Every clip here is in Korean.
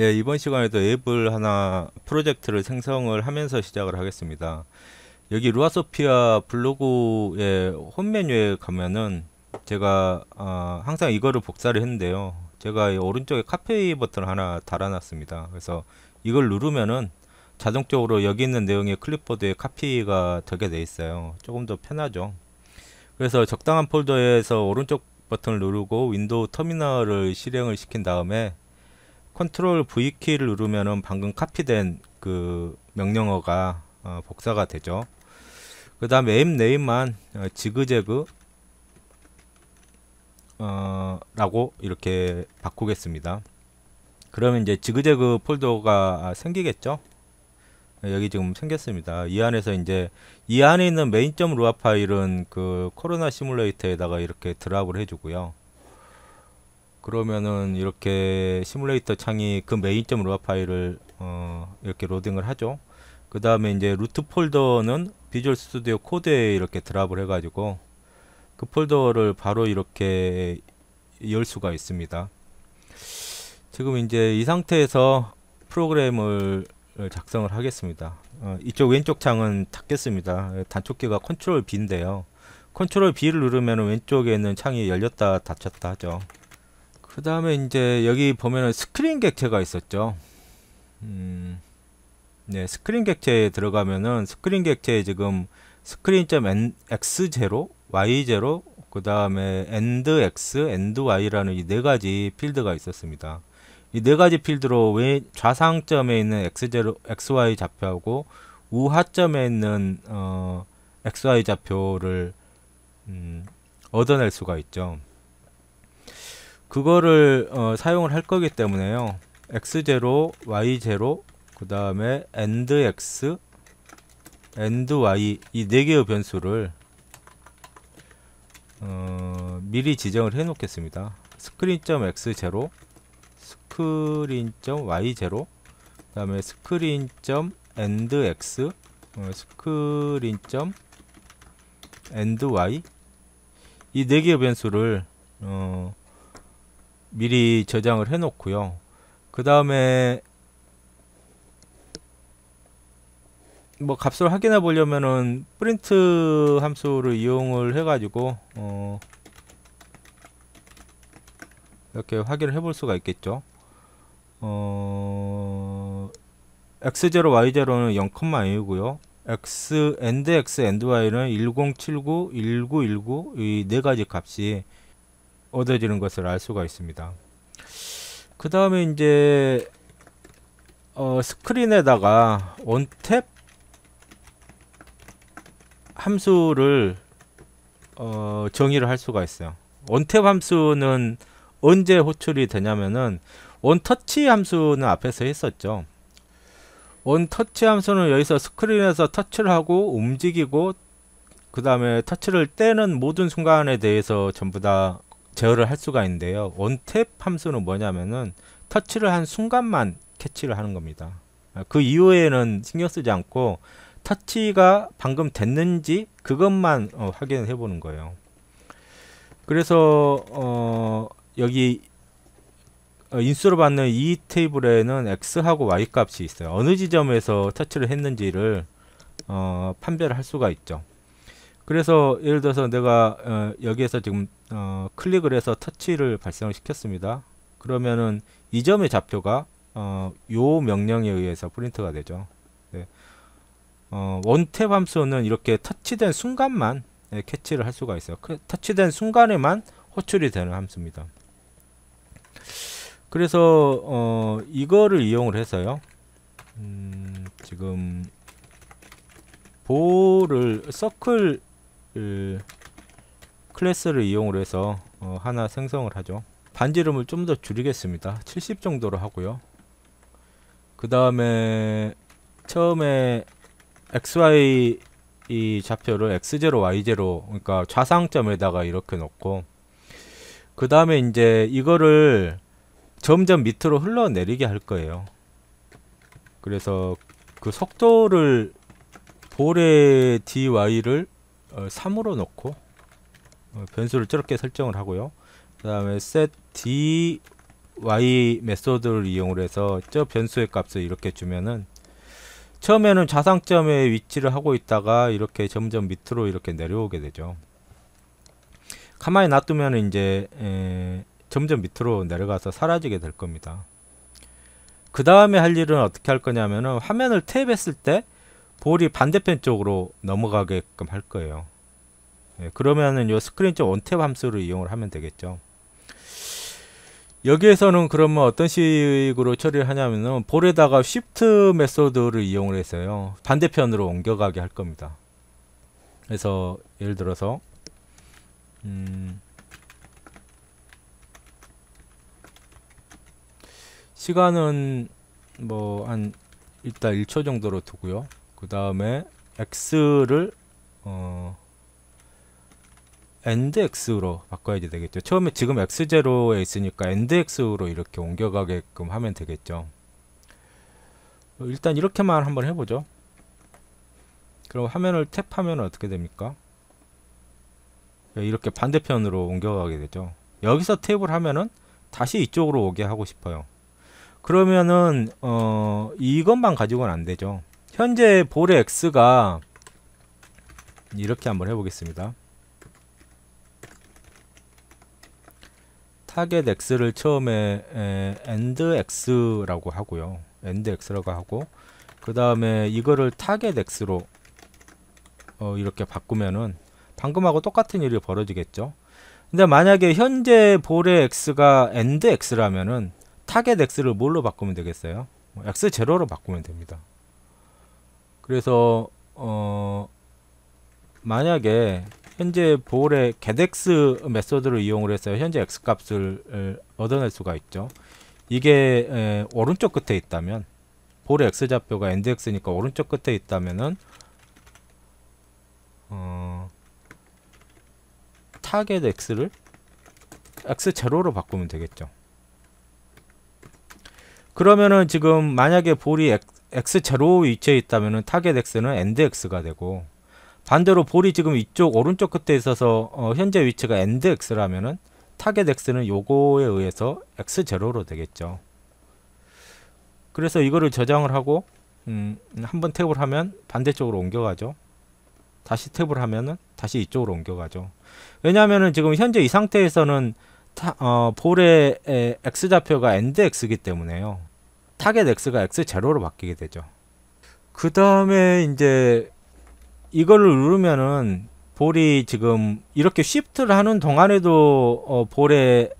예, 이번 시간에도 앱을 하나 프로젝트를 생성을 하면서 시작을 하겠습니다. 여기 루아소피아 블로그의 홈메뉴에 가면은 제가 어, 항상 이거를 복사를 했는데요. 제가 오른쪽에 카페이 버튼 하나 달아놨습니다. 그래서 이걸 누르면은 자동적으로 여기 있는 내용의 클립보드에 카피가 되게 돼 있어요. 조금 더 편하죠. 그래서 적당한 폴더에서 오른쪽 버튼을 누르고 윈도우 터미널을 실행을 시킨 다음에 컨트롤 V 키를 누르면은 방금 카피된 그 명령어가 어, 복사가 되죠. 그 다음에 m 네임만 어, 지그재그 어, 라고 이렇게 바꾸겠습니다. 그러면 이제 지그재그 폴더가 생기겠죠? 네, 여기 지금 생겼습니다. 이 안에서 이제 이 안에 있는 메인.루아 점 파일은 그 코로나 시뮬레이터에다가 이렇게 드랍을 해주고요. 그러면은 이렇게 시뮬레이터 창이 그 메인점 로아 파일을 어 이렇게 로딩을 하죠 그 다음에 이제 루트 폴더는 비주얼 스튜디오 코드에 이렇게 드랍을 해 가지고 그 폴더를 바로 이렇게 열 수가 있습니다 지금 이제 이 상태에서 프로그램을 작성을 하겠습니다 어, 이쪽 왼쪽 창은 닫겠습니다 단축키가 컨트롤 B인데요 컨트롤 B를 누르면 왼쪽에 있는 창이 열렸다 닫혔다 하죠 그 다음에 이제 여기 보면은 스크린 객체가 있었죠. 음, 네, 스크린 객체에 들어가면은 스크린 객체에 지금 스크린.x0, y0, 그 다음에 endx, endy라는 이 네 가지 필드가 있었습니다. 이 네 가지 필드로 왜 좌상점에 있는 x0, xy 좌표하고 우하점에 있는 어, xy 좌표를 음, 얻어낼 수가 있죠. 그거를 어, 사용을 할 거기 때문에요. x0, y0, 그 다음에 and x, and y 이 네 개의 변수를 어, 미리 지정을 해 놓겠습니다. screen.x0, screen.y0, 그 다음에 screen.andx, 어, screen.andy 이 네 개의 변수를 어, 미리 저장을 해 놓고요 그 다음에 뭐 값을 확인해 보려면은 프린트 함수를 이용을 해 가지고 어 이렇게 확인을 해 볼 수가 있겠죠 어 x0, y0는 0,1이고요 x, and x, and y는 1079, 1919이 네 가지 값이 얻어지는 것을 알 수가 있습니다. 그 다음에 이제 어, 스크린에다가 o 원탭 함수를 어, 정의를 할 수가 있어요. o 원탭 함수는 언제 호출이 되냐면은 o 원터치 함수는 앞에서 했었죠. o 원터치 함수는 여기서 스크린에서 터치를 하고 움직이고 그 다음에 터치를 떼는 모든 순간에 대해서 전부 다 제어를 할 수가 있는데요. 원탭 함수는 뭐냐면은 터치를 한 순간만 캐치를 하는 겁니다. 아, 그 이후에는 신경 쓰지 않고 터치가 방금 됐는지 그것만 어, 확인해 을 보는 거예요. 그래서 어, 여기 어, 인수를 받는 이 테이블에는 x하고 y 값이 있어요. 어느 지점에서 터치를 했는지를 어, 판별할 수가 있죠. 그래서 예를 들어서 내가 어, 여기에서 지금 어, 클릭을 해서 터치를 발생을 시켰습니다. 그러면은 이 점의 좌표가 어, 요 명령에 의해서 프린트가 되죠. 네. 어, 원탭 함수는 이렇게 터치된 순간만 네, 캐치를 할 수가 있어요. 그, 터치된 순간에만 호출이 되는 함수입니다. 그래서 어, 이거를 이용을 해서요. 음, 지금 볼을 서클 그 클래스를 이용을 해서 어 하나 생성을 하죠 반지름을 좀 더 줄이겠습니다 70 정도로 하고요 그 다음에 처음에 xy 이 좌표를 x0, y0 그러니까 좌상점에다가 이렇게 놓고 그 다음에 이제 이거를 점점 밑으로 흘러내리게 할 거예요 그래서 그 속도를 볼의 dy를 어, 3으로 놓고 어, 변수를 저렇게 설정을 하고요 그 다음에 set d y 메소드를 이용을 해서 저 변수의 값을 이렇게 주면은 처음에는 자상점에 위치를 하고 있다가 이렇게 점점 밑으로 이렇게 내려오게 되죠 가만히 놔두면 이제 에, 점점 밑으로 내려가서 사라지게 될 겁니다 그 다음에 할 일은 어떻게 할 거냐면은 화면을 탭했을 때 볼이 반대편 쪽으로 넘어가게끔 할 거예요. 예, 그러면은 요 스크린 쪽 원탭 함수를 이용을 하면 되겠죠. 여기에서는 그러면 어떤 식으로 처리를 하냐면은 볼에다가 쉬프트 메소드를 이용을 해서요. 반대편으로 옮겨가게 할 겁니다. 그래서 예를 들어서 음 시간은 뭐 한 일단 1초 정도로 두고요. 그 다음에 x를 어 and x로 바꿔야 되겠죠 처음에 지금 x0에 있으니까 and x로 이렇게 옮겨가게끔 하면 되겠죠 일단 이렇게만 한번 해보죠 그럼 화면을 탭하면 어떻게 됩니까 이렇게 반대편으로 옮겨가게 되죠 여기서 탭을 하면은 다시 이쪽으로 오게 하고 싶어요 그러면은 어 이것만 가지고는 안 되죠 현재 볼의 x가 이렇게 한번 해보겠습니다. 타겟 x를 처음에 에, e x라고 하고요. e n x라고 하고 그 다음에 이거를 타겟 x로 어, 이렇게 바꾸면은 방금하고 똑같은 일이 벌어지겠죠. 근데 만약에 현재 볼의 x가 e n x라면은 타겟 x를 뭘로 바꾸면 되겠어요? x 제로 바꾸면 됩니다. 그래서 어 만약에 현재 볼의 게덱스 메소드를 이용을 했어요 현재 x 값을 얻어낼 수가 있죠. 이게 에, 오른쪽 끝에 있다면 볼의 x 좌표가 n d x니까 오른쪽 끝에 있다면은 어, 타겟 x를 x 제로로 바꾸면 되겠죠. 그러면은 지금 만약에 볼이 x, x 제로 위치에 있다면은 타겟 x는 AND x가 되고 반대로 볼이 지금 이쪽 오른쪽 끝에 있어서 어 현재 위치가 AND x라면은 타겟 x는 요거에 의해서 x 제로로 되겠죠. 그래서 이거를 저장을 하고 음, 한번 탭을 하면 반대쪽으로 옮겨가죠. 다시 탭을 하면은 다시 이쪽으로 옮겨가죠. 왜냐하면은 지금 현재 이 상태에서는 타, 어, 볼의 에, x 좌표가 AND x이기 때문에요. 타겟 x가 x0로 바뀌게 되죠 그 다음에 이제 이거를 누르면은 볼이 지금 이렇게 쉬프트를 하는 동안에도 어 볼의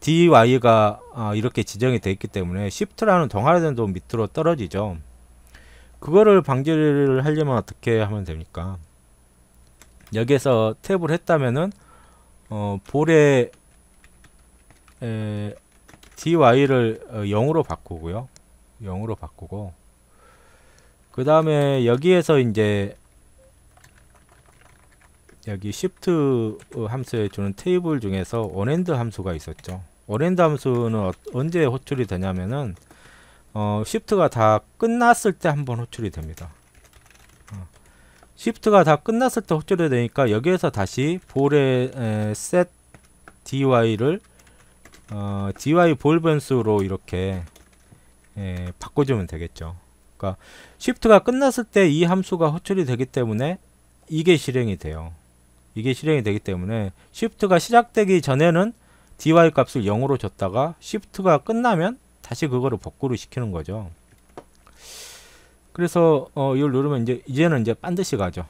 dy가 어 이렇게 지정이 되어 있기 때문에 쉬프트를 하는 동안에도 밑으로 떨어지죠 그거를 방지를 하려면 어떻게 하면 됩니까 여기에서 탭을 했다면은 어 볼의 dy를 0으로 어, 바꾸고요 0으로 바꾸고 그 다음에 여기에서 이제 여기 shift 함수에 주는 테이블 중에서 onend 함수가 있었죠. onend 함수는 어, 언제 호출이 되냐면은 어, shift가 다 끝났을 때 한번 호출이 됩니다. 어. shift가 다 끝났을 때 호출이 되니까 여기에서 다시 볼의 set dy를 어, dy 볼 변수로 이렇게 예, 바꿔주면 되겠죠. 그러니까 s h i 가 끝났을 때 이 함수가 호출이 되기 때문에 이게 실행이 돼요. 이게 실행이 되기 때문에 s h i 가 시작되기 전에는 dy 값을 0으로 줬다가 s h i 가 끝나면 다시 그거를 복구를 시키는 거죠. 그래서 어, 이걸 누르면 이제 이제는 이제 반드시 가죠.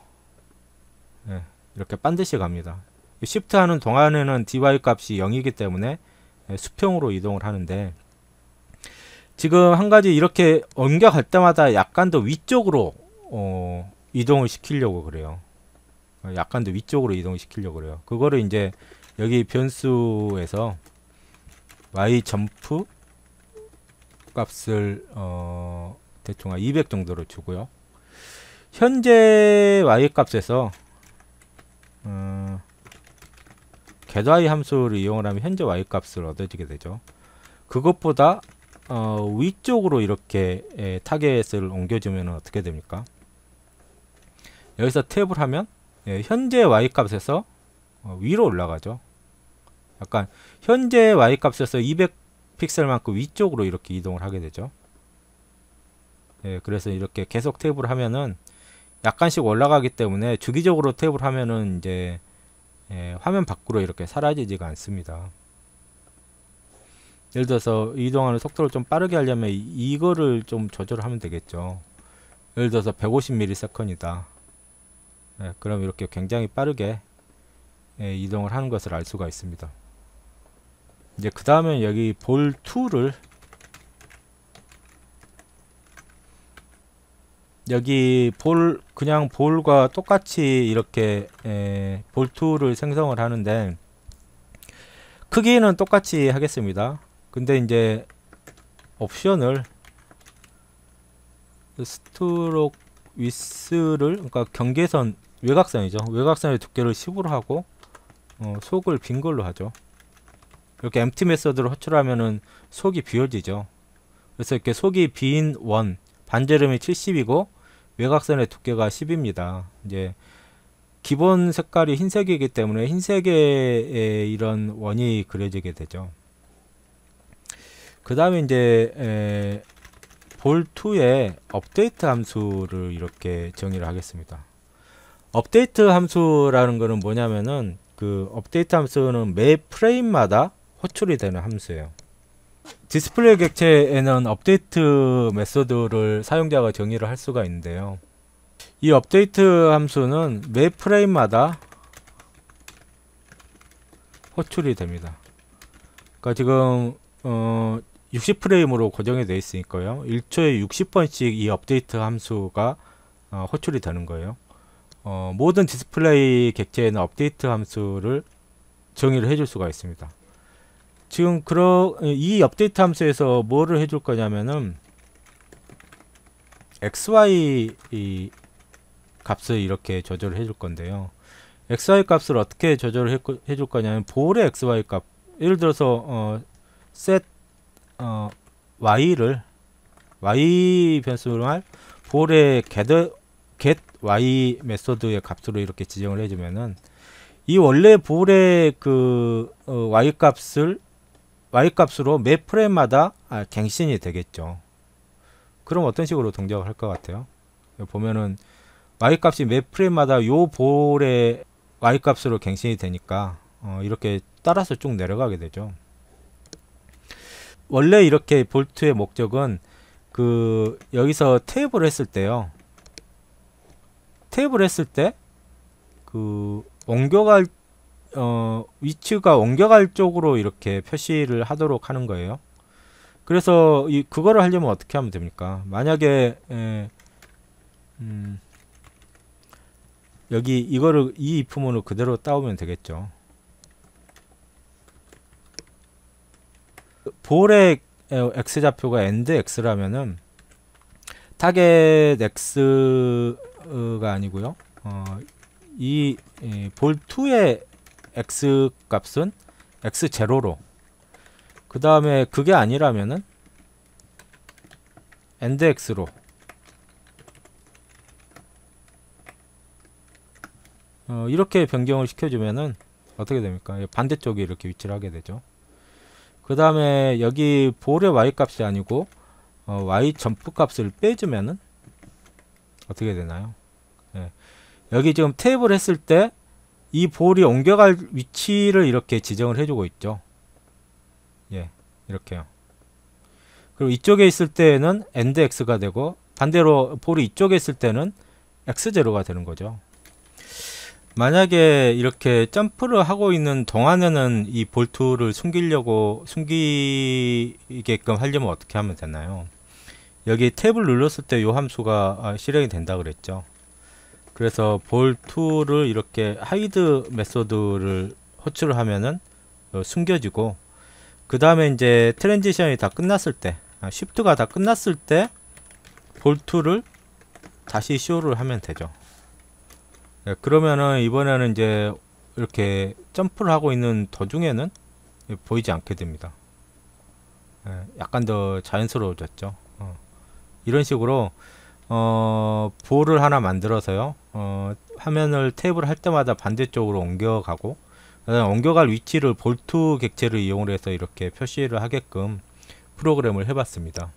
예, 이렇게 반드시 갑니다. s h i 하는 동안에는 dy 값이 0이기 때문에 예, 수평으로 이동을 하는데 지금 한 가지 이렇게 옮겨갈 때마다 약간 더 위쪽으로 어, 이동을 시키려고 그래요. 약간 더 위쪽으로 이동을 시키려고 그래요. 그거를 이제 여기 변수에서 y 점프 값을 어, 대충 한 200 정도로 주고요. 현재 y 값에서 음, g y 함수를 이용을 하면 현재 y 값을 얻어지게 되죠. 그것보다 어, 위쪽으로 이렇게 에, 예, 타겟을 옮겨주면 어떻게 됩니까? 여기서 탭을 하면 예, 현재 y값에서 어, 위로 올라가죠. 약간 현재 y값에서 200 픽셀만큼 위쪽으로 이렇게 이동을 하게 되죠. 예, 그래서 이렇게 계속 탭을 하면은 약간씩 올라가기 때문에 주기적으로 탭을 하면은 이제 예, 화면 밖으로 이렇게 사라지지가 않습니다. 예를 들어서 이동하는 속도를 좀 빠르게 하려면 이거를 좀 조절하면 되겠죠 예를 들어서 150ms이다 예, 그럼 이렇게 굉장히 빠르게 예, 이동을 하는 것을 알 수가 있습니다 이제 그 다음에 여기 볼2를 여기 볼 그냥 볼과 똑같이 이렇게 에, 예, 볼투를 생성을 하는데 크기는 똑같이 하겠습니다 근데 이제 옵션을 스트록 위스를 그러니까 경계선 외곽선이죠. 외곽선의 두께를 10으로 하고 어, 속을 빈 걸로 하죠. 이렇게 empty 메서드를 호출하면은 속이 비워지죠. 그래서 이렇게 속이 빈 원, 반지름이 70이고 외곽선의 두께가 10입니다. 이제 기본 색깔이 흰색이기 때문에 흰색의 이런 원이 그려지게 되죠. 그 다음에 이제 에, 볼2의 업데이트 함수를 이렇게 정의를 하겠습니다. 업데이트 함수라는 거는 뭐냐면은 그 업데이트 함수는 매 프레임마다 호출이 되는 함수예요. 디스플레이 객체에는 업데이트 메소드를 사용자가 정의를 할 수가 있는데요. 이 업데이트 함수는 매 프레임마다 호출이 됩니다. 그러니까 지금 어, 60프레임으로 고정이 되어 있으니까요. 1초에 60번씩 이 업데이트 함수가 어, 호출이 되는 거예요. 어, 모든 디스플레이 객체에는 업데이트 함수를 정의를 해줄 수가 있습니다. 지금 그러, 이 업데이트 함수에서 뭐를 해줄 거냐면은 xy 값을 이렇게 조절을 해줄 건데요. xy 값을 어떻게 조절을 해, 해줄 거냐면 볼의 xy 값 예를 들어서 어, set 어, y를 y 변수로 할 볼의 get, get y 메소드의 값으로 이렇게 지정을 해주면은 이 원래 볼의 그 어, y 값을 y 값으로 매 프레임마다 아, 갱신이 되겠죠. 그럼 어떤 식으로 동작을 할 것 같아요? 보면은 y 값이 매 프레임마다 요 볼의 y 값으로 갱신이 되니까 어, 이렇게 따라서 쭉 내려가게 되죠. 원래 이렇게 볼트의 목적은 그 여기서 테이블 했을 때요. 테이블 했을 때그 옮겨갈 어 위치가 옮겨갈 쪽으로 이렇게 표시를 하도록 하는 거예요. 그래서 이 그거를 하려면 어떻게 하면 됩니까? 만약에 에, 음, 여기 이거를 이 입품으로 그대로 따오면 되겠죠. 볼의 x 좌표가 엔드 x라면은 타겟 x가 아니고요. 어, 이볼 2의 x 값은 x 제로로 그 다음에 그게 아니라면은 엔드 x로 어, 이렇게 변경을 시켜주면은 어떻게 됩니까? 예, 반대쪽에 이렇게 위치를 하게 되죠. 그 다음에 여기 볼의 y값이 아니고 어, y 점프 값을 빼주면은 어떻게 되나요? 예. 여기 지금 탭을 했을 때 이 볼이 옮겨갈 위치를 이렇게 지정을 해주고 있죠. 예, 이렇게요. 그리고 이쪽에 있을 때는 는 x가 되고 반대로 볼이 이쪽에 있을 때는 x 제가 되는 거죠. 만약에 이렇게 점프를 하고 있는 동안에는 이 볼트를 숨기려고 숨기게끔 하려면 어떻게 하면 되나요? 여기 탭을 눌렀을 때요 함수가 아, 실행이 된다 그랬죠. 그래서 볼트를 이렇게 하이드 메소드를 호출을 하면은 어, 숨겨지고 그 다음에 이제 트랜지션이 다 끝났을 때 아, 쉬프트가 다 끝났을 때 볼트를 다시 쇼를 하면 되죠. 예, 그러면은 이번에는 이제 이렇게 점프를 하고 있는 도중에는 보이지 않게 됩니다. 예, 약간 더 자연스러워졌죠. 어. 이런 식으로 어, 볼을 하나 만들어서요. 어, 화면을 탭을 할 때마다 반대쪽으로 옮겨가고 옮겨갈 위치를 볼트 객체를 이용해서 이렇게 표시를 하게끔 프로그램을 해봤습니다.